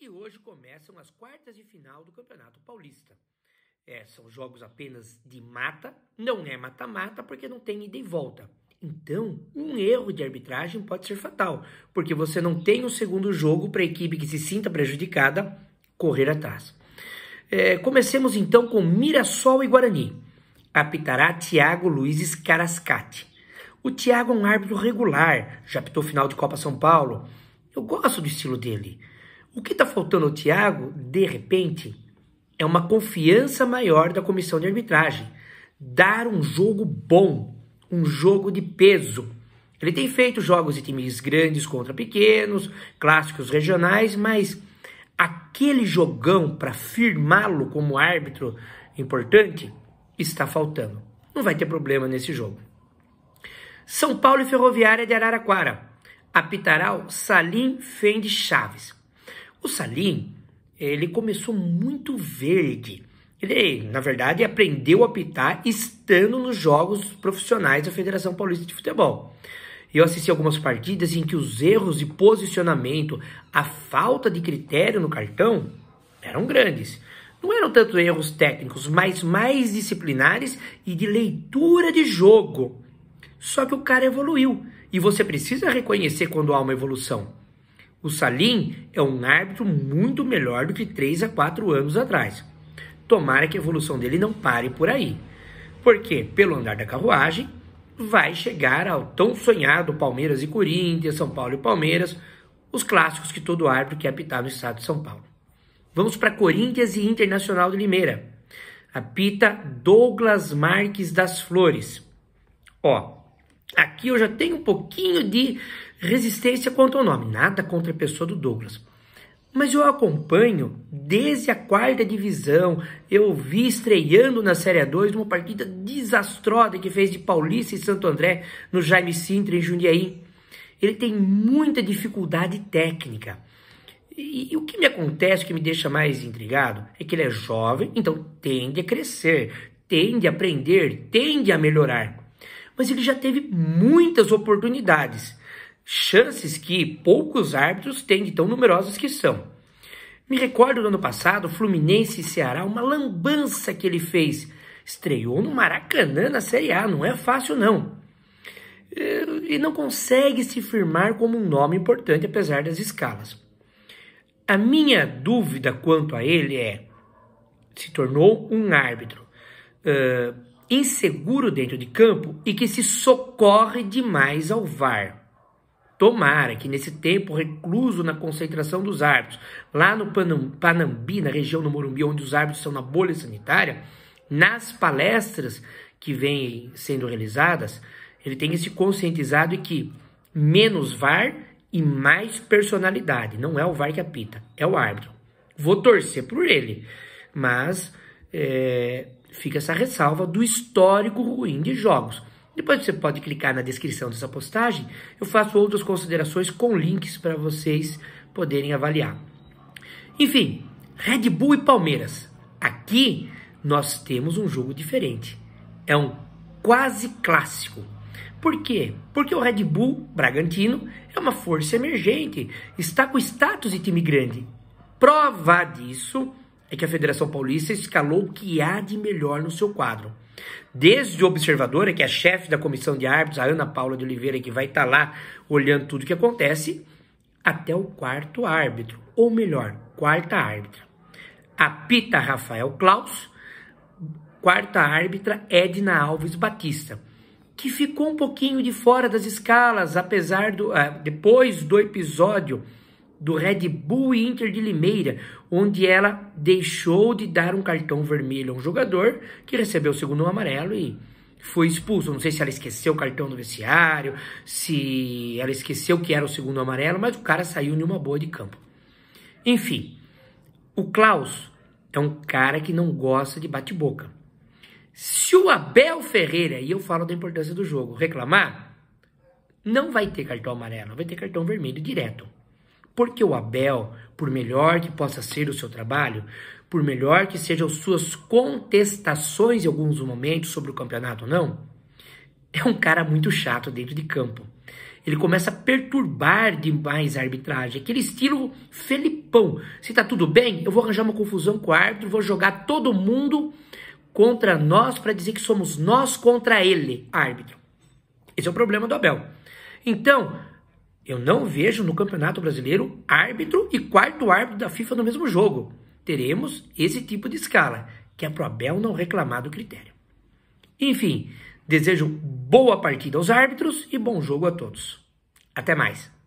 E hoje começam as quartas de final do Campeonato Paulista. É, são jogos apenas de mata, não é mata-mata porque não tem ida e volta. Então, um erro de arbitragem pode ser fatal, porque você não tem o um segundo jogo para a equipe que se sinta prejudicada correr atrás. É, comecemos então com Mirassol e Guarani. Apitará Thiago Luiz Carascate. O Thiago é um árbitro regular, já apitou final de Copa São Paulo. Eu gosto do estilo dele. O que está faltando ao Thiago, de repente, é uma confiança maior da comissão de arbitragem. Dar um jogo bom, um jogo de peso. Ele tem feito jogos de times grandes contra pequenos, clássicos regionais, mas aquele jogão para firmá-lo como árbitro importante está faltando. Não vai ter problema nesse jogo. São Paulo e Ferroviária de Araraquara. Apitará o Salim Fendi Chaves. O Salim, ele começou muito verde. Ele, na verdade, aprendeu a apitar estando nos jogos profissionais da Federação Paulista de Futebol. Eu assisti algumas partidas em que os erros de posicionamento, a falta de critério no cartão eram grandes. Não eram tanto erros técnicos, mas mais disciplinares e de leitura de jogo. Só que o cara evoluiu e você precisa reconhecer quando há uma evolução. O Salim é um árbitro muito melhor do que 3 a 4 anos atrás. Tomara que a evolução dele não pare por aí. Porque, pelo andar da carruagem, vai chegar ao tão sonhado Palmeiras e Corinthians, São Paulo e Palmeiras, os clássicos que todo árbitro quer apitar no estado de São Paulo. Vamos para Corinthians e Internacional de Limeira. Apita Douglas Marques das Flores. Ó, Aqui eu já tenho um pouquinho de resistência quanto ao nome, nada contra a pessoa do Douglas. Mas eu acompanho desde a quarta divisão. Eu vi estreando na Série 2 uma partida desastrosa que fez de Paulista e Santo André no Jaime Sintra em Jundiaí. Ele tem muita dificuldade técnica. E, e, o que me acontece, que me deixa mais intrigado, é que ele é jovem, então tende a crescer, tende a aprender, tende a melhorar mas ele já teve muitas oportunidades, chances que poucos árbitros têm de tão numerosas que são. Me recordo do ano passado, Fluminense e Ceará, uma lambança que ele fez. Estreou no Maracanã na Série A, não é fácil não. Eh, e não consegue se firmar como um nome importante apesar das escalas. A minha dúvida quanto a ele é: se tornou um árbitro uh, inseguro dentro de campo e que se socorre demais ao VAR. Tomara que nesse tempo recluso na concentração dos árbitros, lá no Panambi, na região do Morumbi, onde os árbitros estão na bolha sanitária, nas palestras que vêm sendo realizadas, ele tenha se conscientizado de que menos VAR e mais personalidade. Não é o VAR que apita, é o árbitro. Vou torcer por ele, mas é, fica essa ressalva do histórico ruim de jogos. Depois você pode clicar na descrição dessa postagem, eu faço outras considerações com links para vocês poderem avaliar. Enfim, Red Bull e Palmeiras. Aqui nós temos um jogo diferente. É um quase clássico. Por quê? Porque o Red Bull Bragantino é uma força emergente, está com status de time grande. Prova disso é que a Federação Paulista escalou o que há de melhor no seu quadro. Desde observadora, é que é a chefe da comissão de árbitros, a Ana Paula de Oliveira, que vai estar tá lá olhando tudo o que acontece, até o quarto árbitro, ou melhor, quarta árbitra. Apita Rafael Klaus, quarta árbitra Edna Alves Batista, que ficou um pouquinho de fora das escalas, apesar do. Ah, depois do episódio do Red Bull Inter de Limeira, onde ela deixou de dar um cartão vermelho a um jogador que recebeu o segundo amarelo e foi expulso. Não sei se ela esqueceu o cartão do vestiário, se ela esqueceu que era o segundo amarelo, mas o cara saiu de uma boa de campo. Enfim, o Klaus é um cara que não gosta de bate-boca. Se o Abel Ferreira, e eu falo da importância do jogo, reclamar, não vai ter cartão amarelo, vai ter cartão vermelho direto. Porque o Abel, por melhor que possa ser o seu trabalho, por melhor que sejam suas contestações em alguns momentos sobre o campeonato ou não, é um cara muito chato dentro de campo. Ele começa a perturbar demais a arbitragem. Aquele estilo Felipão. Se tá tudo bem, eu vou arranjar uma confusão com o árbitro, vou jogar todo mundo contra nós para dizer que somos nós contra ele, árbitro. Esse é o problema do Abel. Então, eu não vejo no Campeonato Brasileiro árbitro e quarto árbitro da FIFA no mesmo jogo. Teremos esse tipo de escala, que é para o Abel não reclamar do critério. Enfim, desejo boa partida aos árbitros e bom jogo a todos. Até mais!